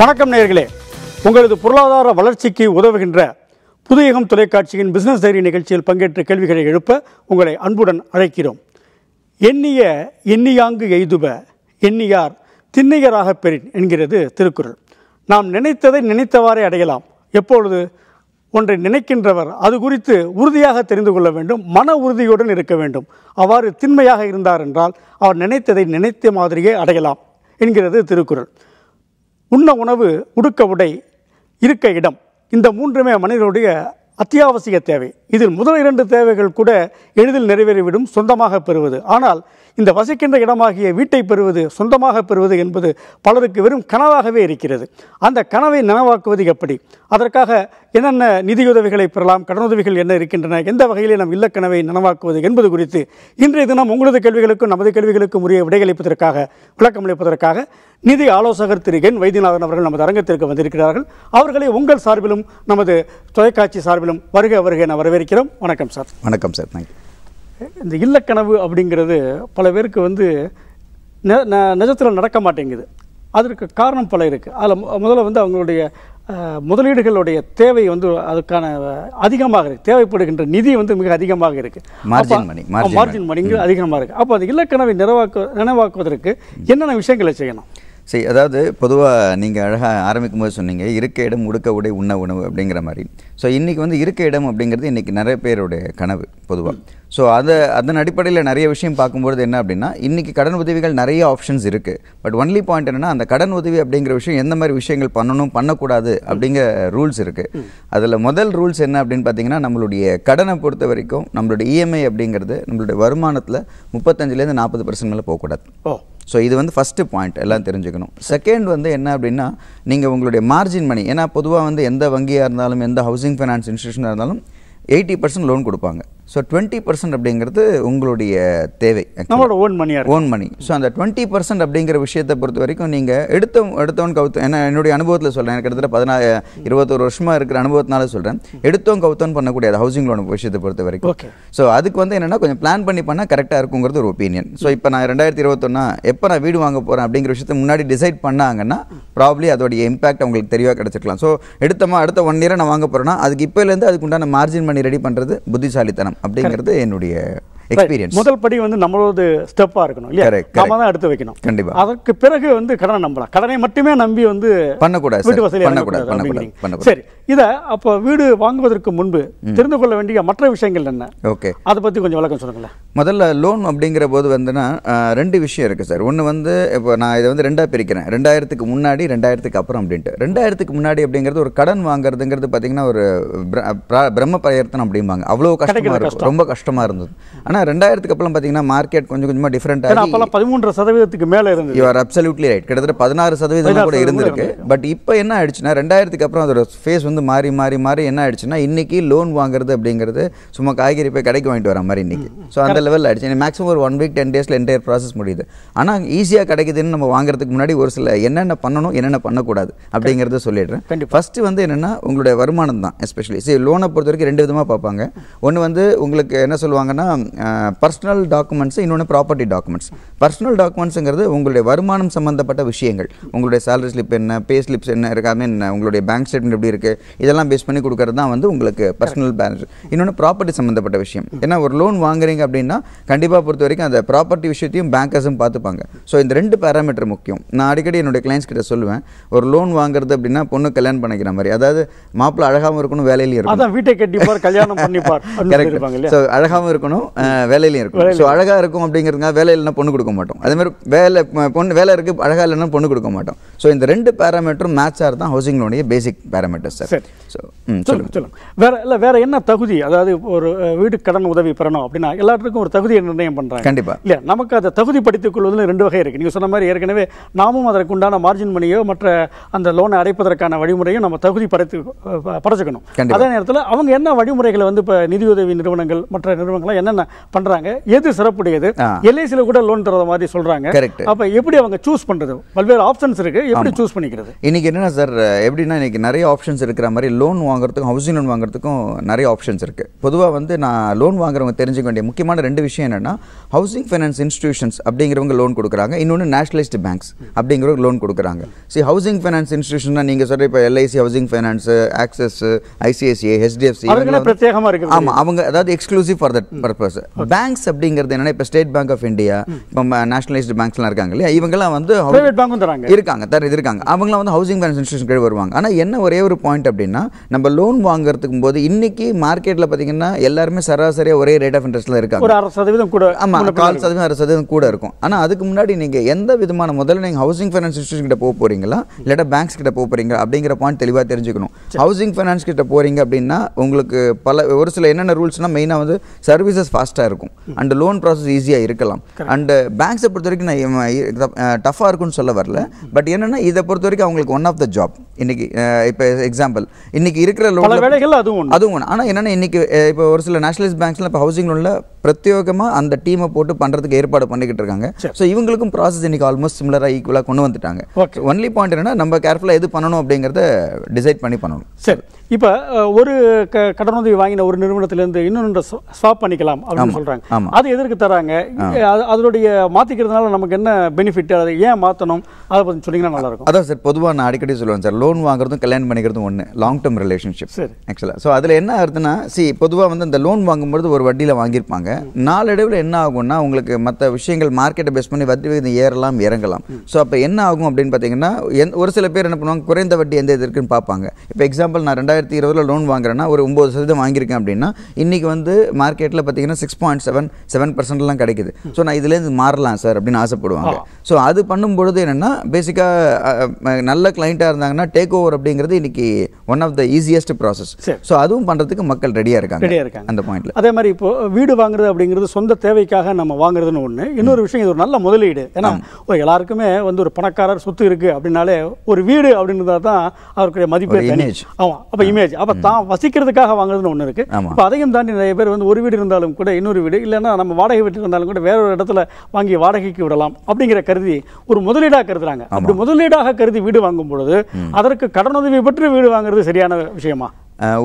வணக்கம் நேர்களே உங்களது பொருளாதார வளர்ச்சிக்கு உதவுகின்ற புதியகம் தொலைக்காட்சியின் பிசினஸ் தைரிய நிகழ்ச்சியில் பங்கேற்ற கேள்விகளை எழுப்ப உங்களை அன்புடன் அழைக்கிறோம் எண்ணிய எண்ணியாங்கு எய்துப எண்ணியார் திண்ணியராக பெறின் என்கிறது திருக்குறள் நாம் நினைத்ததை நினைத்தவாறே அடையலாம் எப்பொழுது ஒன்றை நினைக்கின்றவர் அது குறித்து உறுதியாக தெரிந்து கொள்ள வேண்டும் மன உறுதியுடன் இருக்க வேண்டும் அவ்வாறு திண்மையாக இருந்தார் என்றால் அவர் நினைத்ததை நினைத்த மாதிரியே அடையலாம் என்கிறது திருக்குறள் உண்ண உணவு உடுக்க உடை இருக்க இடம் இந்த மூன்றுமே மனிதனுடைய அத்தியாவசிய தேவை இதில் முதல் இரண்டு தேவைகள் கூட எளிதில் நிறைவேறிவிடும் சொந்தமாக பெறுவது ஆனால் இந்த வசிக்கின்ற இடமாகிய வீட்டை பெறுவது சொந்தமாக பெறுவது என்பது பலருக்கு வெறும் கனவாகவே இருக்கிறது அந்த கனவை நனவாக்குவது எப்படி அதற்காக என்னென்ன நிதியுதவிகளை பெறலாம் கடனுதவிகள் என்ன இருக்கின்றன எந்த வகையிலே நம் இல்லக்கனவை நனவாக்குவது என்பது குறித்து இன்றைய தினம் உங்களது கேள்விகளுக்கும் நமது கேள்விகளுக்கும் உரிய விடையளிப்பதற்காக விளக்கமளிப்பதற்காக நிதி ஆலோசகர் திரு என் வைத்தியநாதன் அவர்கள் நமது அரங்கத்திற்கு வந்திருக்கிறார்கள் அவர்களை உங்கள் சார்பிலும் நமது தொலைக்காட்சி சார்பிலும் வருக வருக என வரவேற்கிறோம் வணக்கம் சார் வணக்கம் சார் தேங்க்யூ இந்த இல்லக்கனவு அப்படிங்கிறது பல பேருக்கு வந்து நிஜத்தில் நடக்க மாட்டேங்குது அதற்கு காரணம் பல இருக்குது அதில் முதல்ல வந்து அவங்களுடைய முதலீடுகளுடைய தேவை வந்து அதுக்கான அதிகமாக இருக்குது தேவைப்படுகின்ற நிதி வந்து மிக அதிகமாக இருக்குது மார்ஜின் மணி மார்ஜின் மணிங்கிறது அதிகமாக இருக்குது அப்போ அந்த இல்லக்கனவை நிறைவாக்கு நினைவாக்குவதற்கு என்னென்ன விஷயங்களை செய்யணும் சரி அதாவது பொதுவாக நீங்கள் அழகாக ஆரம்பிக்கும் போது சொன்னீங்க இருக்க இடம் உடுக்க உடை உண்ண உணவு அப்படிங்கிற மாதிரி ஸோ இன்றைக்கி வந்து இருக்க இடம் அப்படிங்கிறது இன்றைக்கி நிறைய பேருடைய கனவு பொதுவாக ஸோ அதை அதன் அடிப்படையில் நிறைய விஷயம் பார்க்கும்போது என்ன அப்படின்னா இன்றைக்கி கடன் உதவிகள் நிறைய ஆப்ஷன்ஸ் இருக்குது பட் ஒன்லி பாயிண்ட் என்னென்னா அந்த கடன் உதவி அப்படிங்கிற விஷயம் எந்த மாதிரி விஷயங்கள் பண்ணணும் பண்ணக்கூடாது அப்படிங்கிற ரூல்ஸ் இருக்குது அதில் முதல் ரூல்ஸ் என்ன அப்படின்னு பார்த்தீங்கன்னா நம்மளுடைய கடனை பொறுத்த வரைக்கும் நம்மளுடைய இஎம்ஐ e அப்படிங்கிறது நம்மளுடைய வருமானத்தில் முப்பத்தஞ்சுலேருந்து நாற்பது பர்சன்ட் மேலே போகக்கூடாது ஓ ஸோ இது வந்து ஃபஸ்ட்டு பாயிண்ட் எல்லாம் தெரிஞ்சுக்கணும் செகண்ட் வந்து என்ன அப்படின்னா நீங்கள் உங்களுடைய மார்ஜின் மணி ஏன்னா பொதுவாக வந்து எந்த வங்கியாக இருந்தாலும் எந்த ஹவுசிங் ஃபைனான்ஸ் இன்ஸ்டியூஷனாக இருந்தாலும் எயிட்டி பர்சன்ட் லோன் கொடுப்பாங்க ஸோ டுவெண்ட்டி பர்சன்ட் அப்படிங்கிறது உங்களுடைய தேவை own money own money so அந்த டுவெண்ட்டி பர்சன்ட் அப்படிங்கிற விஷயத்தை பொறுத்த வரைக்கும் நீங்கள் எடுத்த எடுத்தவன் கவுத்த என்ன என்னுடைய அனுபவத்தில் சொல்கிறேன் எனக்கு கிட்டத்தட்ட பதினாறு இருபத்தொரு வருஷமாக இருக்கிற அனுபவத்தினால சொல்கிறேன் எடுத்தவன் கவுத்தவன் பண்ணக்கூடிய அது ஹவுசிங் லோன் விஷயத்தை பொறுத்த வரைக்கும் ஓகே ஸோ அதுக்கு வந்து என்னென்னா கொஞ்சம் பிளான் பண்ணி பண்ணால் கரெக்டாக இருக்குங்கிறது ஒரு ஒப்பீனியன் ஸோ இப்போ நான் ரெண்டாயிரத்தி இருபத்தொன்னா எப்போ நான் வீடு வாங்க போகிறேன் அப்படிங்கிற விஷயத்தை முன்னாடி டிசைட் பண்ணாங்கன்னா ப்ராப்ளி அதோடைய இம்பாக்ட் அவங்களுக்கு தெளிவாக கிடச்சிருக்கலாம் ஸோ எடுத்தமா அடுத்த ஒன் இயரை நான் வாங்க போகிறேன்னா அதுக்கு இப்போலேருந்து அதுக்குண்டான மார்ஜின் பண்ணி ரெடி பண்ணுறது புத்திசாலித்தனம் அப்படிங்கிறது என்னுடைய எக்ஸ்பீரியன்ஸ் முதல் படி வந்து நம்மளோட ஸ்டெப்பா இருக்கணும் இல்லையா நாம தான் எடுத்து வைக்கணும் கண்டிப்பா அதற்கு பிறகு வந்து கடனை நம்பலாம் கடனை மட்டுமே நம்பி வந்து பண்ணக்கூடாது வீட்டு வசதி பண்ணக்கூடாது சரி இதை அப்போ வீடு வாங்குவதற்கு முன்பு தெரிந்து கொள்ள வேண்டிய மற்ற விஷயங்கள் என்ன ஓகே அதை பற்றி கொஞ்சம் விளக்கம் சொல்லுங்களேன் முதல்ல லோன் அப்படிங்கிற போது வந்துன்னா ரெண்டு விஷயம் இருக்குது சார் ஒன்று வந்து இப்போ நான் இதை வந்து ரெண்டாக பிரிக்கிறேன் ரெண்டாயிரத்துக்கு முன்னாடி ரெண்டாயிரத்துக்கு அப்புறம் அப்படின்ட்டு ரெண்டாயிரத்துக்கு முன்னாடி அப்படிங்கிறது ஒரு கடன் வாங்குறதுங்கிறது பார்த்தீங்கன்னா ஒரு பிரம்ம பரிவர்த்தனை அப்படிம்பாங்க அவ்வளோ கஷ்டமாக இருக்கும் ரொம்ப கஷ்டமாக இருந்தது ஆனால் ரெண்டாயிரத்துக்கு அப்புறம் பார்த்தீங்கன்னா மார்க்கெட் கொஞ்சம் கொஞ்சமாக டிஃப்ரெண்ட் அப்போல்லாம் பதிமூன்று சதவீதத்துக்கு மேலே இருந்து யூஆர் அப்சல்யூட்லி ரைட் கிட்டத்தட்ட பதினாறு சதவீதம் கூட இருந்திருக்கு பட் இப்போ என்ன ஆயிடுச்சுன்னா ரெண்டாயிரத்துக்கு அப்புறம் அதோட ஃபேஸ் வந்து இருந்து மாறி மாறி மாறி என்ன ஆயிடுச்சுன்னா இன்றைக்கி லோன் வாங்குறது அப்படிங்கிறது சும்மா காய்கறி போய் கடைக்கு வாங்கிட்டு வர மாதிரி இன்றைக்கி ஸோ அந்த லெவலில் ஆயிடுச்சு மேக்ஸிமம் ஒரு ஒன் வீக் டென் டேஸில் என்டையர் ப்ராசஸ் முடியுது ஆனால் ஈஸியாக கிடைக்குதுன்னு நம்ம வாங்குறதுக்கு முன்னாடி ஒரு சில என்னென்ன பண்ணணும் என்னென்ன பண்ணக்கூடாது அப்படிங்கிறத சொல்லிடுறேன் ஃபஸ்ட்டு வந்து என்னென்னா உங்களுடைய வருமானம் தான் எஸ்பெஷலி சரி லோனை பொறுத்த வரைக்கும் ரெண்டு விதமாக பார்ப்பாங்க ஒன்று வந்து உங்களுக்கு என்ன சொல்லுவாங்கன்னா பர்சனல் டாக்குமெண்ட்ஸ் இன்னொன்று ப்ராப்பர்ட்டி டாக்குமெண்ட்ஸ் பர்சனல் டாக்குமெண்ட்ஸுங்கிறது உங்களுடைய வருமானம் சம்மந்தப்பட்ட விஷயங்கள் உங்களுடைய சேலரி ஸ்லிப் என்ன பே ஸ்லிப்ஸ் என்ன இருக்காமல் என்ன உங்களுடைய பேங்க் ஸ்டேட்மெண்ட் எப்படி இருக்குது இதெல்லாம் பேஸ் பண்ணி கொடுக்கறது தான் வந்து உங்களுக்கு பர்சனல் பேலன்ஸ் இன்னொன்று ப்ராப்பர்ட்டி சம்மந்தப்பட்ட விஷயம் ஏன்னா ஒரு லோன் வாங்குறீங்க அப்படின்னா கண்டிப்பாக பொறுத்த வரைக்கும் அந்த ப்ராப்பர்ட்டி விஷயத்தையும் பேங்கர்ஸும் பார்த்துப்பாங்க ஸோ இந்த ரெண்டு பேராமீட்டர் முக்கியம் நான் அடிக்கடி என்னுடைய கிளைண்ட்ஸ் கிட்ட சொல்லுவேன் ஒரு லோன் வாங்குறது அப்படின்னா பொண்ணு கல்யாணம் பண்ணிக்கிற மாதிரி அதாவது மாப்பிள்ள அழகாகவும் இருக்கணும் வேலையிலையும் இருக்கணும் வீட்டை கட்டிப்பார் கல்யாணம் பண்ணிப்பார் கரெக்ட் ஸோ அழகாகவும் இருக்கணும் வேலையிலையும் இருக்கணும் ஸோ அழகாக இருக்கும் அப்படிங்கிறதுக்காக வேலை இல்லைன்னா பொண்ணு கொடுக்க மாட்டோம் அதே மாதிரி வேலை பொண்ணு வேலை இருக்குது அழகாக இல்லைன்னா பொண்ணு கொடுக்க மாட்டோம் ஸோ இந்த ரெண்டு பேராமீட்டரும் மேட்ச் ஆகிறது தான் ஹவுசிங் லோனுடைய பேசிக் பேராமீட்டர் சார் சரி வேற இல்லை வேற என்ன தகுதி அதாவது ஒரு வீடு கடன் உதவி பெறணும் அப்படின்னா எல்லாத்துக்கும் ஒரு தகுதியை நிர்ணயம் பண்ணுறாங்க கண்டிப்பா இல்லையா நமக்கு அதை தகுதி தகுதிப்படுத்திக் கொள்வதில் ரெண்டு வகை இருக்குது நீங்கள் சொன்ன மாதிரி ஏற்கனவே நாமும் அதற்கு உண்டான மார்ஜின் மணியோ மற்ற அந்த லோனை அடைப்பதற்கான வழிமுறையும் நம்ம தகுதி படைத்து படைச்சுக்கணும் அதே நேரத்தில் அவங்க என்ன வழிமுறைகளை வந்து இப்போ நிதியுதவி நிறுவனங்கள் மற்ற நிறுவனங்கள்லாம் என்னென்ன பண்றாங்க எது சிறப்புடையது எல்ஐசியில் கூட லோன் தர மாதிரி சொல்றாங்க அப்ப எப்படி அவங்க சூஸ் பண்றது பல்வேறு ஆப்ஷன்ஸ் இருக்கு எப்படி சூஸ் பண்ணிக்கிறது இன்னைக்கு என்னென்ன சார் எப்படின்னா இன்னைக்கு நிறைய ஆப்ஷன்ஸ் இருக்கு இருக்கிற மாதிரி லோன் வாங்குறதுக்கும் ஹவுசிங் லோன் வாங்குறதுக்கும் நிறைய ஆப்ஷன்ஸ் இருக்குது பொதுவாக வந்து நான் லோன் வாங்குறவங்க தெரிஞ்சுக்க வேண்டிய முக்கியமான ரெண்டு விஷயம் என்னென்னா ஹவுசிங் ஃபைனான்ஸ் இன்ஸ்டியூஷன்ஸ் அப்படிங்கிறவங்க லோன் கொடுக்குறாங்க இன்னொன்று நேஷனலைஸ்டு பேங்க்ஸ் அப்படிங்கிறவங்க லோன் கொடுக்குறாங்க சி ஹவுசிங் ஃபைனான்ஸ் இன்ஸ்டியூஷன் நீங்கள் சொல்கிற இப்போ எல்ஐசி ஹவுசிங் ஃபைனான்ஸ் ஆக்சஸ் ஐசிஐசிஐ ஹெச்டிஎஃப்சி பிரத்யேகமாக இருக்குது ஆமாம் அவங்க அதாவது exclusive for that purpose banks அப்படிங்கிறது என்னென்னா இப்போ ஸ்டேட் பேங்க் ஆஃப் இந்தியா இப்போ நேஷனலைஸ்டு பேங்க்ஸ்லாம் இருக்காங்க இல்லையா இவங்கெல்லாம் வந்து இருக்காங்க தர இருக்காங்க அவங்களாம் வந்து ஹவுசிங் ஃபைனான்ஸ் இன்ஸ்டியூஷன் வருவாங்க ஆனால் என்ன ஒரே ஒரு பாயிண்ட் பாயிண்ட் அப்படின்னா நம்ம லோன் வாங்குறதுக்கும் போது இன்னைக்கு மார்க்கெட்ல பாத்தீங்கன்னா எல்லாருமே சராசரியா ஒரே ரேட் ஆஃப் இன்ட்ரெஸ்ட்ல இருக்காங்க ஒரு அரை சதவீதம் கூட ஆமா கால் சதவீதம் அரை சதவீதம் கூட இருக்கும் ஆனா அதுக்கு முன்னாடி நீங்க எந்த விதமான முதல்ல நீங்க ஹவுசிங் ஃபைனான்ஸ் கிட்ட போக போறீங்களா இல்லாட்டா பேங்க்ஸ் கிட்ட போக போகிறீங்க அப்படிங்கிற பாயிண்ட் தெளிவா தெரிஞ்சுக்கணும் ஹவுசிங் ஃபைனான்ஸ் கிட்ட போறீங்க அப்படின்னா உங்களுக்கு பல ஒரு சில என்னென்ன ரூல்ஸ்னா மெயினா வந்து சர்வீசஸ் ஃபாஸ்டா இருக்கும் அண்ட் லோன் ப்ராசஸ் ஈஸியா இருக்கலாம் அண்ட் பேங்க்ஸை பொறுத்த வரைக்கும் நான் டஃபா இருக்கும்னு சொல்ல வரல பட் என்னன்னா இதை பொறுத்த வரைக்கும் அவங்களுக்கு ஒன் ஆஃப் த ஜாப் இன்னைக்கு இப்போ எக்ஸாம்பிள் இன்னைக்கு இருக்கிற லோன் அதுவும் ஆனால் என்னென்ன இன்னைக்கு இப்போ ஒரு சில நேஷனலிஸ்ட் பேங்க்ஸில் இப்போ ஹவுசிங் லோனில் பிரத்யோகமாக அந்த டீமை போட்டு பண்ணுறதுக்கு ஏற்பாடு பண்ணிக்கிட்டு இருக்காங்க ஸோ இவங்களுக்கும் ப்ராசஸ் இன்னைக்கு ஆல்மோஸ்ட் சிமிலராக ஈக்குவலாக கொண்டு வந்துட்டாங்க ஓகே ஒன்லி பாயிண்ட் என்னென்னா நம்ம கேர்ஃபுல்லாக எது பண்ணணும் அப்படிங்கிறத டிசைட் பண்ணி பண்ணணும் சரி இப்போ ஒரு க கடனுதவி வாங்கின ஒரு நிறுவனத்திலேருந்து இன்னொன்று ஸ்வாப் பண்ணிக்கலாம் அப்படின்னு சொல்கிறாங்க ஆமாம் அது எதற்கு தராங்க அது அதனுடைய மாற்றிக்கிறதுனால நமக்கு என்ன பெனிஃபிட் அதை ஏன் மாற்றணும் அதை பற்றி சொன்னீங்கன்னா நல்லாயிருக்கும் அதான் சார் பொதுவாக நான் அடிக்கடி சொல்லுவேன் சார் லோன் வாங்குறதும் கல்யாணம் பண்ணிக்கிறதும் ஒன்று லாங் டேர்ம் ரிலேஷன்ஷிப் சரி ஆக்சுவலாக ஸோ அதில் என்ன ஆகுதுன்னா சி பொதுவாக வந்து அந்த லோன் வாங்கும்போது ஒரு வட்டியில் வாங்கியிருப்பாங்க நாளடைவில் என்ன ஆகும்னா உங்களுக்கு மற்ற விஷயங்கள் மார்க்கெட்டை பேஸ் பண்ணி வட்டி விகிதம் ஏறலாம் இறங்கலாம் ஸோ அப்போ என்ன ஆகும் அப்படின்னு பார்த்தீங்கன்னா ஒரு சில பேர் என்ன பண்ணுவாங்க குறைந்த வட்டி எந்த இது இருக்குன்னு பார்ப்பாங்க இப்போ எக்ஸாம்பிள் நான் ரெண்டாயிரத்தி இருபதுல லோன் வாங்குறேன்னா ஒரு ஒம்பது சதவீதம் வாங்கியிருக்கேன் அப்படின்னா இன்றைக்கி வந்து மார்க்கெட்டில் பார்த்தீங்கன்னா சிக்ஸ் பாயிண்ட் செவன் செவன் பர்சன்ட்லாம் கிடைக்குது ஸோ நான் இதுலேருந்து மாறலாம் சார் அப்படின்னு ஆசைப்படுவாங்க ஸோ அது பண்ணும்பொழுது என்னென்னா பேசிக்காக நல்ல கிளைண்ட்டாக இருந்தாங்கன்னா டேக் ஓவர் அப்படிங்கிறது இன்றைக்கி one of the easiest process so அதுவும் பண்ணுறதுக்கு மக்கள் ரெடியாக இருக்காங்க அந்த பாயிண்ட்ல அதே மாதிரி இப்போ வீடு வாங்குற வாங்குறது அப்படிங்கிறது சொந்த தேவைக்காக நம்ம வாங்குறதுன்னு ஒன்று இன்னொரு விஷயம் இது ஒரு நல்ல முதலீடு ஏன்னா எல்லாருக்குமே வந்து ஒரு பணக்காரர் சொத்து இருக்குது அப்படின்னாலே ஒரு வீடு அப்படின்றதா தான் அவருடைய மதிப்பே இமேஜ் ஆமாம் அப்போ இமேஜ் அப்போ தான் வசிக்கிறதுக்காக வாங்குறதுன்னு ஒன்று இருக்குது இப்போ அதையும் தாண்டி நிறைய பேர் வந்து ஒரு வீடு இருந்தாலும் கூட இன்னொரு வீடு இல்லைன்னா நம்ம வாடகை வீட்டில் இருந்தாலும் கூட வேற ஒரு இடத்துல வாங்கி வாடகைக்கு விடலாம் அப்படிங்கிற கருதி ஒரு முதலீடாக கருதுறாங்க அப்படி முதலீடாக கருதி வீடு வாங்கும் பொழுது அதற்கு கடனுதவி பெற்று வீடு வாங்குறது சரியான விஷயமா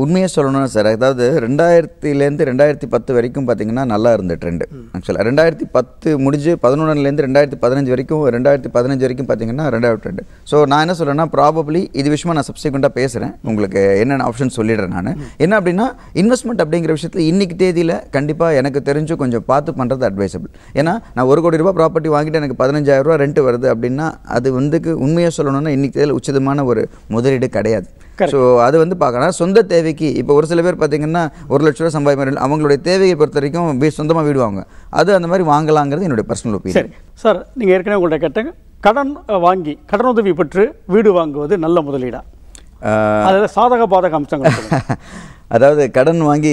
உண்மையை சொல்லணும் சார் அதாவது ரெண்டாயிரத்திலேருந்து ரெண்டாயிரத்தி பத்து வரைக்கும் பார்த்திங்கன்னா நல்லா இருந்த ட்ரெண்டு ஆக்சுவலாக ரெண்டாயிரத்தி பத்து முடிஞ்சு பதினொன்றுலேருந்து ரெண்டாயிரத்தி பதினஞ்சு வரைக்கும் ரெண்டாயிரத்தி பதினஞ்சு வரைக்கும் பார்த்திங்கன்னா ரெண்டாயிரம் ட்ரெண்டு ஸோ நான் என்ன சொல்கிறேன்னா ப்ராபப்ளி இது விஷயமா நான் சப்ஸிக்வெண்ட்டாக பேசுகிறேன் உங்களுக்கு என்னென்ன ஆப்ஷன் சொல்லிடுறேன் நான் என்ன அப்படின்னா இன்வெஸ்ட்மெண்ட் அப்படிங்கிற விஷயத்தில் இன்றைக்கி தேதியில் கண்டிப்பாக எனக்கு தெரிஞ்சு கொஞ்சம் பார்த்து பண்ணுறது அட்வைசபிள் ஏன்னா நான் ஒரு கோடி ரூபா ப்ராப்பர்ட்டி வாங்கிட்டு எனக்கு ரூபா ரெண்ட் வருது அப்படின்னா அது வந்துக்கு உண்மையாக சொல்லணும்னா இன்றைக்கி தேதியில் உச்சிதமான ஒரு முதலீடு கிடையாது ஸோ அது வந்து பார்க்கணும் சொந்த தேவைக்கு இப்போ ஒரு சில பேர் பார்த்தீங்கன்னா ஒரு லட்ச ரூபா சம்பாதி மாதிரி அவங்களுடைய தேவையை பொறுத்த வரைக்கும் சொந்தமாக வீடு வாங்க அது அந்த மாதிரி வாங்கலாங்கிறது என்னுடைய பர்சனல் சரி சார் நீங்கள் ஏற்கனவே உங்கள்கிட்ட கேட்டேங்க கடன் வாங்கி கடனுதவி பெற்று வீடு வாங்குவது நல்ல முதலீடா அதில் சாதக பாதக அம்சங்கள் அதாவது கடன் வாங்கி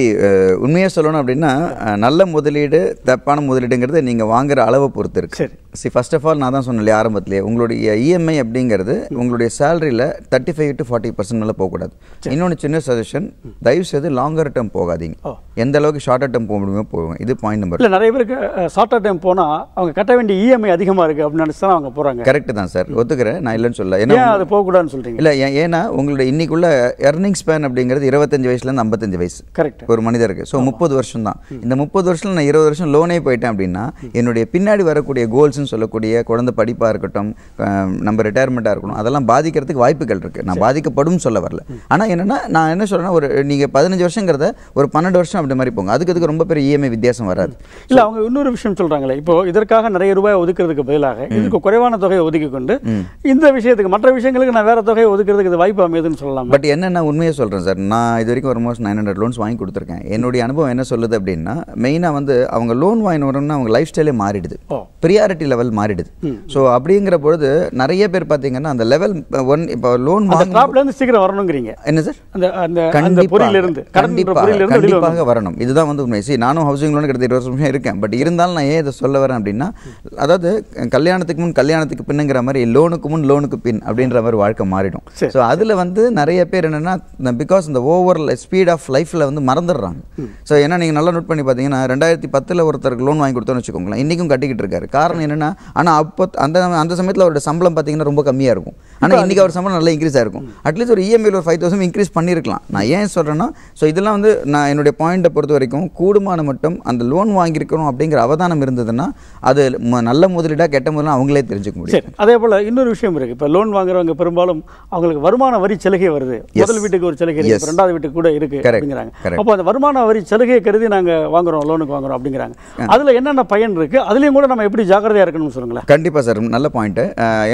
உண்மையாக சொல்லணும் அப்படின்னா நல்ல முதலீடு தப்பான முதலீடுங்கிறது நீங்கள் வாங்குகிற அளவை பொறுத்து இருக்கு சரி சி ஃபஸ்ட் ஆஃப் ஆல் நான் தான் சொன்னேன் ஆரம்பத்திலே உங்களுடைய இஎம்ஐ e அப்படிங்கிறது உங்களுடைய சேலரியில் thirty five to forty percent மேலே போகக்கூடாது இன்னொன்று சின்ன சஜஷன் தயவு செய்து லாங்கர் டேர்ம் போகாதீங்க எந்த அளவுக்கு ஷார்ட் டேர்ம் போக முடியுமோ போவோம் இது பாயிண்ட் நம்பர் இல்லை நிறைய பேருக்கு ஷார்ட் டேர்ம் போனால் அவங்க கட்ட வேண்டிய இஎம்ஐ e அதிகமாக இருக்குது அப்படின்னு நினச்சி தான் அவங்க போகிறாங்க கரெக்ட் தான் சார் ஒத்துக்கிறேன் நான் இல்லைன்னு சொல்ல ஏன்னா அது போகக்கூடாதுன்னு சொல்கிறீங்க இல்லை ஏன்னா உங்களுடைய இன்னைக்குள்ள எர்னிங் ஸ்பேன் அப்படிங்கிறது இருபத்தஞ்சு வயசுலேருந்து ஐம்பத்தஞ்சு வயசு கரெக்ட் ஒரு மனிதருக்கு ஸோ முப்பது வருஷம் தான் இந்த முப்பது வருஷம் நான் இருபது வருஷம் லோனே போயிட்டேன் அப்படின்னா என்னுடைய பின்னாடி வரக்கூடிய கோல்ஸ் ஸ்டடீஸ்னு சொல்லக்கூடிய குழந்தை படிப்பாக இருக்கட்டும் நம்ம ரிட்டையர்மெண்ட்டாக இருக்கணும் அதெல்லாம் பாதிக்கிறதுக்கு வாய்ப்புகள் இருக்குது நான் பாதிக்கப்படும் சொல்ல வரல ஆனால் என்னென்னா நான் என்ன சொல்கிறேன்னா ஒரு நீங்கள் பதினஞ்சு வருஷங்கிறத ஒரு பன்னெண்டு வருஷம் அப்படி மாதிரி போங்க அதுக்கு அதுக்கு ரொம்ப பெரிய இஎம்ஐ e வித்தியாசம் வராது இல்லை அவங்க இன்னொரு விஷயம் சொல்கிறாங்களே இப்போது இதற்காக நிறைய ரூபாய் ஒதுக்கிறதுக்கு பதிலாக இதுக்கு குறைவான தொகையை ஒதுக்கி கொண்டு இந்த விஷயத்துக்கு மற்ற விஷயங்களுக்கு நான் வேறு தொகையை ஒதுக்கிறதுக்கு வாய்ப்பு அமையுதுன்னு சொல்லலாம் பட் என்னென்ன உண்மையை சொல்கிறேன் சார் நான் இது வரைக்கும் ஒரு மோஸ்ட் நைன் ஹண்ட்ரட் லோன்ஸ் வாங்கி கொடுத்துருக்கேன் என்னுடைய அனுபவம் என்ன சொல்லுது அப்படின்னா மெயினாக வந்து அவங்க லோன் வாங்கி அவங்க லைஃப் ஸ்டைலே மாறிடுது ப்ரியாரிட்டி லெவல் மாறிடுது ஸோ அப்படிங்கிற பொழுது நிறைய பேர் பார்த்தீங்கன்னா அந்த லெவல் ஒன் இப்போ லோன் வாங்கிலேருந்து சீக்கிரம் வரணுங்கிறீங்க என்ன சார் அந்த அந்த கண்டிப்பாக கண்டிப்பாக கண்டிப்பாக வரணும் இதுதான் வந்து உண்மை சி நானும் ஹவுசிங் லோன் கிட்ட இருபது வருஷம் இருக்கேன் பட் இருந்தாலும் நான் ஏன் இதை சொல்ல வரேன் அப்படின்னா அதாவது கல்யாணத்துக்கு முன் கல்யாணத்துக்கு பின்னுங்கிற மாதிரி லோனுக்கு முன் லோனுக்கு பின் அப்படின்ற மாதிரி வாழ்க்கை மாறிடும் ஸோ அதில் வந்து நிறைய பேர் என்னென்னா பிகாஸ் இந்த ஓவர் ஸ்பீட் ஆஃப் லைஃப்பில் வந்து மறந்துடுறாங்க ஸோ ஏன்னா நீங்கள் நல்லா நோட் பண்ணி பார்த்தீங்கன்னா ரெண்டாயிரத்தி பத்தில் ஒருத்தருக்கு லோன் வாங்கி கொடுத்தோன்னு வச்சுக்கோங்களேன் இன்றைக்கும் கட்டிக்கிட்டு இருக்காரு காரணம் என்னென்னா என்னென்னா ஆனால் அப்போ அந்த அந்த சமயத்தில் அவரோட சம்பளம் பார்த்தீங்கன்னா ரொம்ப கம்மியாக இருக்கும் ஆனால் இன்றைக்கி அவர் சம்பளம் நல்லா இன்க்ரீஸ் ஆகிருக்கும் அட்லீஸ்ட் ஒரு இஎம்ஐயில் e ஒரு ஃபைவ் தௌசண்ட் இன்க்ரீஸ் பண்ணியிருக்கலாம் நான் ஏன் சொல்கிறேன்னா ஸோ இதெல்லாம் வந்து நான் என்னுடைய பாயிண்ட்டை பொறுத்த வரைக்கும் கூடுமான மட்டும் அந்த லோன் வாங்கியிருக்கிறோம் அப்படிங்கிற அவதானம் இருந்ததுன்னா அது நல்ல முதலீடாக கெட்ட முதலாக அவங்களே தெரிஞ்சுக்க முடியும் அதே போல் இன்னொரு விஷயம் இருக்குது இப்போ லோன் வாங்குறவங்க பெரும்பாலும் அவங்களுக்கு வருமான வரி சலுகை வருது முதல் வீட்டுக்கு ஒரு சலுகை இருக்குது ரெண்டாவது வீட்டுக்கு கூட இருக்குது அப்படிங்கிறாங்க அப்போ அந்த வருமான வரி சலுகையை கருதி நாங்கள் வாங்குறோம் லோனுக்கு வாங்குறோம் அப்படிங்கிறாங்க அதில் என்னென்ன பயன் இருக்குது அதுலேயும் கூட நம்ம எப்படி ஜாக்கிரதையாக இருக்கணும்னு சொல்லுங்களேன் கண்டிப்பாக சார் நல்ல பாயிண்ட்டு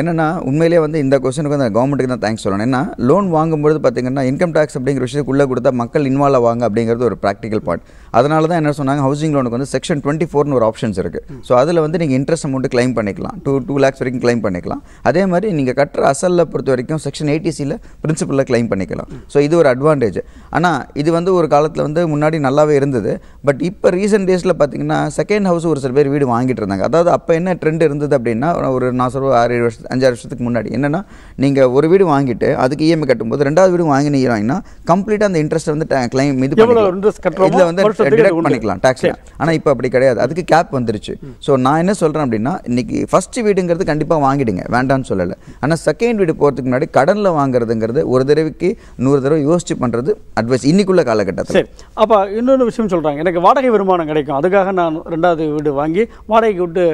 என்னென்னா உண்மையிலேயே வந்து இந்த கொஸ்டினுக்கு வந்து கவர்மெண்ட்டுக்கு தான் தேங்க்ஸ் சொல்லணும் ஏன்னா லோன் வாங்கும்போது பார்த்தீங்கன்னா இன்கம் டேக்ஸ் அப்படிங்கிற விஷயத்துக்குள்ளே கொடுத்தா மக்கள் இன்வால்வ் ஆவாங்க அப்படிங்கிறது ஒரு ப்ராக்டிக்கல் பார்ட் அதனால தான் என்ன சொன்னாங்க ஹவுசிங் லோனுக்கு வந்து செக்ஷன் டுவெண்ட்டி ஃபோர்னு ஒரு ஆப்ஷன்ஸ் இருக்குது ஸோ அதில் வந்து நீங்கள் இன்ட்ரெஸ்ட் அமௌண்ட்டு கிளைம் பண்ணிக்கலாம் டூ டூ லேக்ஸ் வரைக்கும் கிளைம் பண்ணிக்கலாம் அதே மாதிரி நீங்கள் கட்டுற அசலில் பொறுத்த வரைக்கும் செக்ஷன் எயிட்டிசியில் பிரின்சிபலில் கிளைம் பண்ணிக்கலாம் ஸோ இது ஒரு அட்வான்டேஜ் ஆனால் இது வந்து ஒரு காலத்தில் வந்து முன்னாடி நல்லாவே இருந்தது பட் இப்போ ரீசெண்ட் டேஸில் பார்த்தீங்கன்னா செகண்ட் ஹவுஸ் ஒரு சில பேர் வீடு வாங்கிட்டு இருந்தாங்க அதாவது அப்போ என்ன ட்ரெண்ட் இருந்தது அப்படின்னா ஒரு நான் சொல்ல ஆறு ஏழு வருஷத்து அஞ்சாறு வருஷத்துக்கு முன்னாடி என்னென்னா நீங்கள் ஒரு வீடு வாங்கிட்டு அதுக்கு இஎம்ஐ e கட்டும்போது ரெண்டாவது வீடு வாங்கினீங்கன்னா கம்ப்ளீட்டாக அந்த இன்ட்ரெஸ்ட் வந்து கிளைம் இது இதில் வந்து டிடெக்ட் பண்ணிக்கலாம் டேக்ஸில் ஆனால் இப்போ அப்படி கிடையாது அதுக்கு கேப் வந்துருச்சு ஸோ நான் என்ன சொல்கிறேன் அப்படின்னா இன்றைக்கி ஃபஸ்ட்டு வீடுங்கிறது கண்டிப்பாக வாங்கிடுங்க வேண்டாம்னு சொல்லலை ஆனால் செகண்ட் வீடு போகிறதுக்கு முன்னாடி கடனில் வாங்குறதுங்கிறது ஒரு தடவைக்கு நூறு தடவை யோசிச்சு பண்ணுறது அட்வைஸ் இன்னைக்குள்ள காலகட்டத்தில் அப்போ இன்னொன்று விஷயம் சொல்கிறாங்க எனக்கு வாடகை வருமானம் கிடைக்கும் அதுக்காக நான் ரெண்டாவது வீடு வாங்கி வாடகைக்கு விட்டு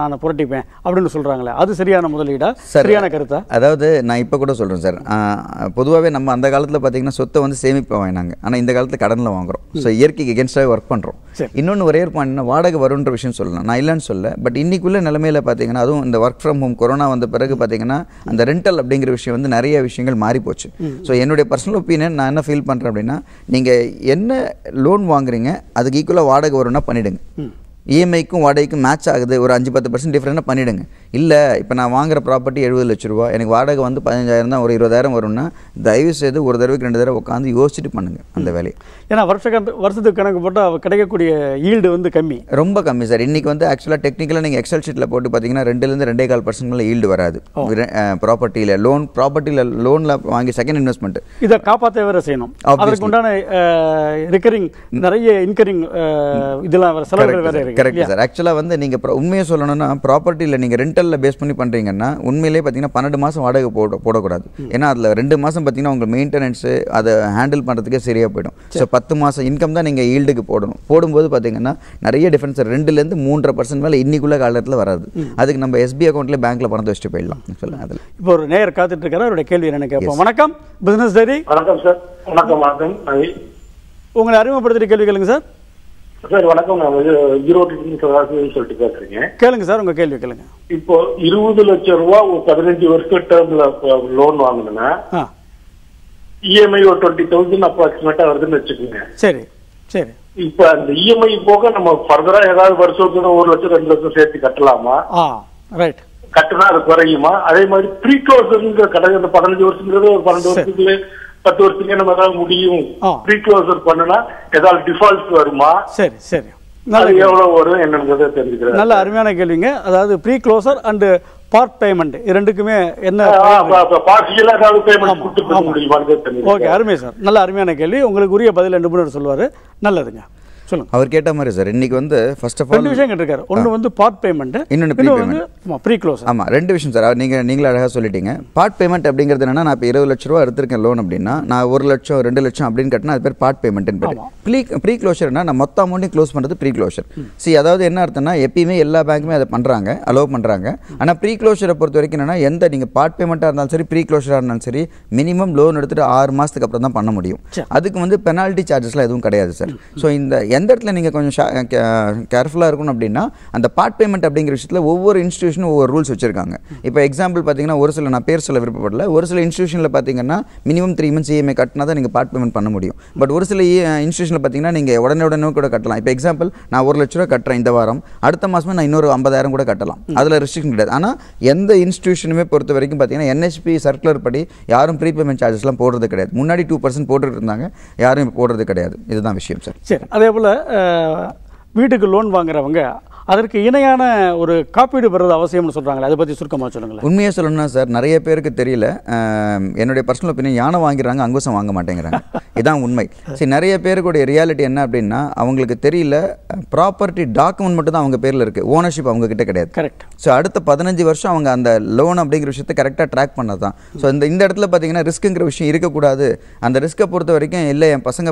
நான் புரட்டிப்பேன் அப்படின்னு சொல்கிறாங்களே அது சரியான முதலீடா சரியான கருத்தா அதாவது நான் இப்போ கூட சொல்கிறேன் சார் பொதுவாகவே நம்ம அந்த காலத்தில் பார்த்தீங்கன்னா சொத்தை வந்து சேமிப்பாக வாங்கினாங்க ஆனால் இந்த காலத்தில் கடனில் வாங்குறோம் ஸோ இயற்கைக்கு எகென்ஸ்டாகவே ஒர்க் பண்ணுறோம் இன்னொன்று ஒரே பாண்டினா வாடகை வருன்ற விஷயம் சொல்லலாம் நான் இல்லைன்னு சொல்ல பட் இன்றைக்குள்ள நிலமையில் பார்த்தீங்கன்னா அதுவும் இந்த ஒர்க் ஃப்ரம் ஹோம் கொரோனா வந்த பிறகு பார்த்தீங்கன்னா அந்த ரெண்டல் அப்படிங்கிற விஷயம் வந்து நிறைய விஷயங்கள் மாறி போச்சு ஸோ என்னுடைய பர்சனல் ஒப்பீனியன் நான் என்ன ஃபீல் பண்ணுறேன் அப்படின்னா நீங்கள் என்ன லோன் வாங்குறீங்க அதுக்கு ஈக்குவலாக வாடகை வரும்னா பண்ணிவிடுங்க இஎம்ஐக்கும் வாடகைக்கும் மேட்ச் ஆகுது ஒரு அஞ்சு பத்து பர்சன்ட் டிஃப்ரெண்ட்டாக பண்ணிவிடுங்க இல்லை இப்போ நான் வாங்குகிற ப்ராப்பர்ட்டி எழுபது லட்ச ரூபா எனக்கு வாடகை வந்து பதினஞ்சாயிரம் தான் ஒரு இருபதாயிரம் வரும்னா தயவு செய்து ஒரு தடவைக்கு ரெண்டு தடவை உட்காந்து யோசிச்சுட்டு பண்ணுங்கள் அந்த வேலையை ஏன்னா வருஷ வருஷத்துக்கு கணக்கு போட்டால் கிடைக்கக்கூடிய ஈல்டு வந்து கம்மி ரொம்ப கம்மி சார் இன்றைக்கி வந்து ஆக்சுவலாக டெக்னிக்கலாக நீங்கள் எக்ஸல் ஷீட்டில் போட்டு பார்த்தீங்கன்னா ரெண்டுலேருந்து ரெண்டே கால் பர்சன்ட் ஈல்டு வராது ப்ராப்பர்ட்டியில் லோன் ப்ராப்பர்ட்டியில் லோனில் வாங்கி செகண்ட் இன்வெஸ்ட்மெண்ட் இதை காப்பாற்ற வேறு செய்யணும் அதற்கு உண்டான ரிக்கரிங் நிறைய இன்கரிங் இதெல்லாம் கரெக்ட் சார் ஆக்சுவலாக வந்து நீங்கள் உண்மையை சொல்லணும்னா ப்ராப்பர்ட்டியில் நீங்கள் ரெண்ட் ரெண்டலில் பேஸ் பண்ணி பண்ணுறீங்கன்னா உண்மையிலே பார்த்தீங்கன்னா பன்னெண்டு மாதம் வாடகை போட போடக்கூடாது ஏன்னா அதில் ரெண்டு மாதம் பார்த்தீங்கன்னா உங்கள் மெயின்டெனன்ஸு அதை ஹேண்டில் பண்ணுறதுக்கே சரியாக போயிடும் ஸோ பத்து மாதம் இன்கம் தான் நீங்கள் ஈல்டுக்கு போடணும் போடும்போது பார்த்தீங்கன்னா நிறைய டிஃபரன்ஸ் ரெண்டுலேருந்து மூன்றரை பர்சன்ட் மேலே இன்னிக்குள்ள காலத்தில் வராது அதுக்கு நம்ம எஸ்பி அக்கௌண்ட்லேயே பேங்க்கில் பணத்தை வச்சுட்டு போயிடலாம் சொல்லுங்கள் அதில் இப்போ ஒரு நேர் காத்துட்டு இருக்கிற அவருடைய கேள்வி என்ன கேட்போம் வணக்கம் பிஸ்னஸ் டைரி வணக்கம் சார் வணக்கம் வணக்கம் உங்களை அறிமுகப்படுத்துகிற கேள்வி கேளுங்க சார் சார் வணக்கம் நான் வந்து சொல்லிட்டு பேசுறீங்க கேளுங்க சார் உங்க கேள்வி கேளுங்க இப்போ இருபது லட்சம் ரூபா ஒரு பதினஞ்சு வருஷம் டேர்ம்ல லோன் வாங்கினேன்னா இஎம்ஐ e ஒரு டுவெண்ட்டி தௌசண்ட் அப்ராக்சிமேட்டா வருதுன்னு வச்சுக்கோங்க சரி சரி இப்ப அந்த இஎம்ஐ e போக நம்ம ஃபர்தரா ஏதாவது வருஷத்துக்கு ஒரு லட்சம் ரெண்டு லட்சம் சேர்த்து கட்டலாமா ரைட் கட்டினா அது குறையுமா அதே மாதிரி ப்ரீ க்ளோசருங்கிற கடை அந்த பதினஞ்சு வருஷங்கிறது ஒரு பன்னெண்டு வருஷத்துக்குள்ளே பத்து வருஷத்துக்கு நம்ம ஏதாவது முடியும் ப்ரீ பண்ணனா ஏதாவது டிஃபால்ட் வருமா சரி சரி நல்ல எவ்வளவு வரும் நல்ல அருமையான கேள்விங்க அதாவது pre closure and part payment இரண்டுக்குமே என்ன ஓகே அருமை சார் நல்ல அருமையான கேள்வி உங்களுக்கு உரிய பதில் ரெண்டு மூணு சொல்லுவாரு நல்லதுங்க சொல்லுங்க அவர் கேட்ட மாதிரி சார் இன்னைக்கு வந்து ஃபர்ஸ்ட் ஆஃப் ஆல் ரெண்டு விஷயம் கேட்டிருக்காரு ஒன்னு வந்து பார்ட் பேமெண்ட் இன்னொன்னு ப்ரீ பேமெண்ட் ப்ரீ க்ளோஸ் ஆமா ரெண்டு விஷயம் சார் நீங்க நீங்க அழகாக சொல்லிட்டீங்க பார்ட் பேமெண்ட் அப்படிங்கிறது என்னன்னா நான் இப்போ இருபது லட்சம் ரூபா எடுத்திருக்கேன் லோன் அப்படின்னா நான் ஒரு லட்சம் ரெண்டு லட்சம் அப்படின்னு கட்டினா அது பேர் பார்ட் பேமெண்ட்னு பேர் ப்ரீ ப்ரீ க்ளோஷர்னா நான் மொத்த அமௌண்ட்டையும் க்ளோஸ் பண்ணுறது ப்ரீ க்ளோஷர் சி அதாவது என்ன அர்த்தம்னா எப்பயுமே எல்லா பேங்க்குமே அதை பண்றாங்க அலோவ் பண்றாங்க ஆனா ப்ரீ க்ளோஷரை பொறுத்த வரைக்கும் என்னன்னா எந்த நீங்க பார்ட் பேமெண்டா இருந்தாலும் சரி ப்ரீ க்ளோஷராக இருந்தாலும் சரி மினிமம் லோன் எடுத்துட்டு ஆறு மாசத்துக்கு அப்புறம் தான் பண்ண முடியும் அதுக்கு வந்து பெனால்டி சார்ஜஸ்லாம் எதுவும் கிடையாது சார் ஸோ இந்த எந்த இடத்துல நீங்கள் கொஞ்சம் கேர்ஃபுல்லாக இருக்கணும் அப்படின்னா அந்த பார்ட் பேமெண்ட் அப்படிங்கிற விஷயத்தில் ஒவ்வொரு இன்ஸ்டியூஷனும் ஒவ்வொரு ரூல்ஸ் வச்சிருக்காங்க இப்போ எக்ஸாம்பிள் பார்த்தீங்கன்னா ஒரு சில நான் பேர் சொல்ல விருப்பப்படல ஒரு சில இன்ஸ்டியூஷனில் பார்த்தீங்கன்னா மினிமம் த்ரீ மந்த்ஸ் இஎம்ஐ கட்டினா தான் நீங்கள் பார்ட் பேமெண்ட் பண்ண முடியும் பட் ஒரு சில இன்ஸ்டியூஷனில் e-, பார்த்தீங்கன்னா நீங்கள் உடனே உடனே கூட கட்டலாம் இப்போ எக்ஸாம்பிள் நான் ஒரு லட்ச ரூபா கட்டுறேன் இந்த வாரம் அடுத்த மாதமே நான் இன்னொரு ஐம்பதாயிரம் கூட கட்டலாம் அதில் ரெஸ்ட்ரிக்ஷன் கிடையாது ஆனால் எந்த இன்ஸ்டியூஷனுமே பொறுத்த வரைக்கும் பார்த்தீங்கன்னா என்எஸ்பி சர்க்குலர் படி யாரும் ப்ரீ பேமெண்ட் சார்ஜஸ்லாம் போடுறது கிடையாது முன்னாடி டூ பர்சன்ட் போட்டுட்டு இருந்தாங்க யாரும் போடுறது கிடையாது இதுதான் விஷயம் சார் சரி அதே போல் 呃。வீட்டுக்கு லோன் வாங்குறவங்க அதற்கு இணையான ஒரு காப்பீடு பெறுறது அவசியம்னு சொல்கிறாங்களே அதை பற்றி சுருக்கமாக சொல்லுங்கள் உண்மையாக சொல்லணும்னா சார் நிறைய பேருக்கு தெரியல என்னுடைய பர்சனல் ஒப்பீனியன் யானை வாங்கிறாங்க அங்குசம் வாங்க மாட்டேங்கிறாங்க இதான் உண்மை சரி நிறைய பேருக்குடைய ரியாலிட்டி என்ன அப்படின்னா அவங்களுக்கு தெரியல ப்ராப்பர்ட்டி டாக்குமெண்ட் மட்டும் தான் அவங்க பேரில் இருக்குது ஓனர்ஷிப் அவங்க கிட்ட கிடையாது கரெக்ட் ஸோ அடுத்த பதினஞ்சு வருஷம் அவங்க அந்த லோன் அப்படிங்கிற விஷயத்தை கரெக்டாக ட்ராக் பண்ணதான் தான் ஸோ இந்த இந்த இடத்துல பார்த்தீங்கன்னா ரிஸ்க்குங்கிற விஷயம் இருக்கக்கூடாது அந்த ரிஸ்க்கை பொறுத்த வரைக்கும் இல்லை என் பசங்க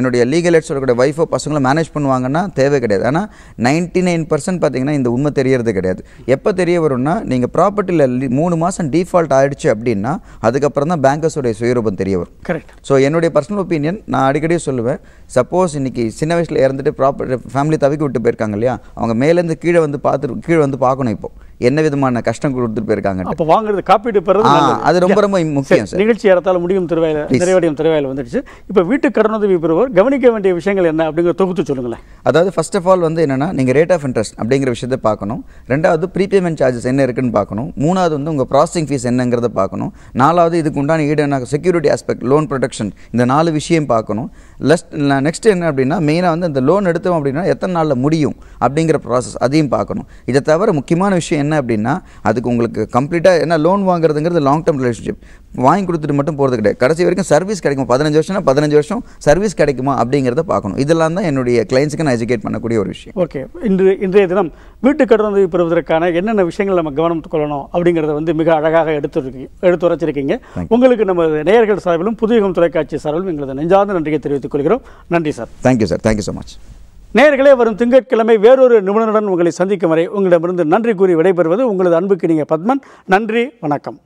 என்னுடைய லீகல் எட்ஸ் சொல்லக்கூடிய ஒய்ஃபோ பசங்களும் மேனேஜ் பண்ணுவாங்கன்னா தேவை தெரியவே கிடையாது ஆனால் நைன்ட்டி நைன் பர்சன்ட் பார்த்தீங்கன்னா இந்த உண்மை தெரியறது கிடையாது எப்போ தெரிய வரும்னா நீங்கள் ப்ராப்பர்ட்டியில் மூணு மாதம் டிஃபால்ட் ஆகிடுச்சு அப்படின்னா அதுக்கப்புறம் தான் பேங்கர்ஸோடைய சுயரூபம் தெரிய வரும் கரெக்ட் ஸோ என்னுடைய பர்சனல் ஒப்பீனியன் நான் அடிக்கடி சொல்லுவேன் சப்போஸ் இன்றைக்கி சின்ன வயசில் இறந்துட்டு ப்ராப்பர்ட்டி ஃபேமிலி தவிக்க விட்டு போயிருக்காங்க இல்லையா அவங்க மேலேருந்து கீழே வந்து பார்த்து கீழே வந்து பார்க்கணும் இப்போது என்ன விதமான கஷ்டம் கொடுத்துட்டு போயிருக்காங்க அப்போ வாங்குறது காப்பீட்டு பெறது அது ரொம்ப ரொம்ப முக்கியம் சார் நிகழ்ச்சி இடத்தால் முடியும் திருவாயில் நிறைவடையும் திருவாயில் வந்துடுச்சு இப்போ வீட்டு கடனுதவி பெறுவோர் கவனிக்க வேண்டிய விஷயங்கள் என்ன அப்படிங்கிற தொகுத்து சொல்லுங்களேன் அதாவது ஃபர்ஸ்ட் ஆஃப் ஆல் வந்து என்னன்னா நீங்கள் ரேட் ஆஃப் இன்ட்ரெஸ்ட் அப்படிங்கிற விஷயத்தை பார்க்கணும் ரெண்டாவது ப்ரீபேமெண்ட் சார்ஜஸ் என்ன இருக்குன்னு பார்க்கணும் மூணாவது வந்து உங்கள் ப்ராசஸிங் ஃபீஸ் என்னங்கிறத பார்க்கணும் நாலாவது இதுக்கு உண்டான ஈடான செக்யூரிட்டி ஆஸ்பெக்ட் லோன் ப்ரொடெக்ஷன் இந்த நாலு விஷயம் பார்க்கணும் லெஸ்ட் நெக்ஸ்ட் என்ன அப்படின்னா மெயினாக வந்து இந்த லோன் எடுத்தோம் அப்படின்னா எத்தனை நாளில் முடியும் அப்படிங்கிற ப்ராசஸ் அதையும் பார்க்கணும் இதை தவிர முக்கியமான விஷயம் என்ன அப்படின்னா அதுக்கு உங்களுக்கு கம்ப்ளீட்டாக என்ன லோன் வாங்குறதுங்கிறது லாங் டேர்ம் ரிலேஷன்ஷிப் வாங்கி கொடுத்துட்டு மட்டும் போகிறது கிடையாது கடைசி வரைக்கும் சர்வீஸ் கிடைக்கும் பதினஞ்சு வருஷம்னா பதினஞ்சு வருஷம் சர்வீஸ் கிடைக்குமா அப்படிங்கிறத பார்க்கணும் இதெல்லாம் தான் என்னுடைய கிளைண்ட்ஸுக்கு நான் எஜுகேட் பண்ணக்கூடிய ஒரு விஷயம் ஓகே இன்று இன்றைய தினம் வீட்டு கடன் உதவி பெறுவதற்கான என்னென்ன விஷயங்கள் நம்ம கவனம் கொள்ளணும் அப்படிங்கிறத வந்து மிக அழகாக எடுத்து எடுத்துரைச்சிருக்கீங்க உங்களுக்கு நம்ம நேயர்கள் சார்பிலும் புதுயுகம் தொலைக்காட்சி சார்பிலும் எங்களது நெஞ்சார்ந்த நன்றியை தெரிவித்துக் கொள்கிறோம் நன்றி sir thank you sir thank you so much நேர்களே வரும் திங்கட்கிழமை வேறொரு நிபுணருடன் உங்களை சந்திக்கும் வரை உங்களிடமிருந்து நன்றி கூறி விடைபெறுவது உங்களது அன்புக்கு நீங்கள் பத்மன் நன்றி வணக்கம்